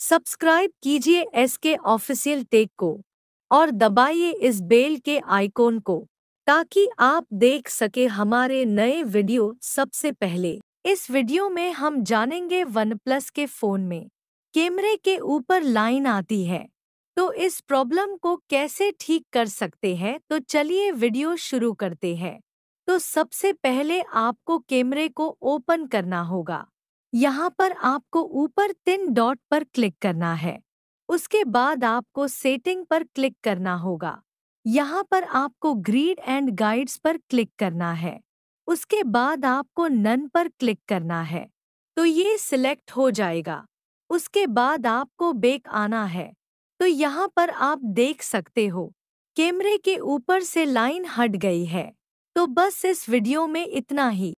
subscribe कीजिए S के official take को और दबाइए इस बेल के आइकॉन को ताकि आप देख सके हमारे नए वीडियो सबसे पहले इस वीडियो में हम जानेंगे वन प्लस के फोन में कैमरे के ऊपर लाइन आती है तो इस प्रॉब्लम को कैसे ठीक कर सकते हैं तो चलिए वीडियो शुरू करते हैं तो सबसे पहले आपको कैमरे को ओपन करना होगा यहाँ पर आपको ऊपर तीन डॉट पर क्लिक करना है उसके बाद आपको सेटिंग पर क्लिक करना होगा यहाँ पर आपको ग्रीड एंड गाइड्स पर क्लिक करना है उसके बाद आपको नन पर क्लिक करना है तो ये सिलेक्ट हो जाएगा उसके बाद आपको बेक आना है तो यहाँ पर आप देख सकते हो कैमरे के ऊपर से लाइन हट गई है तो बस इस वीडियो में इतना ही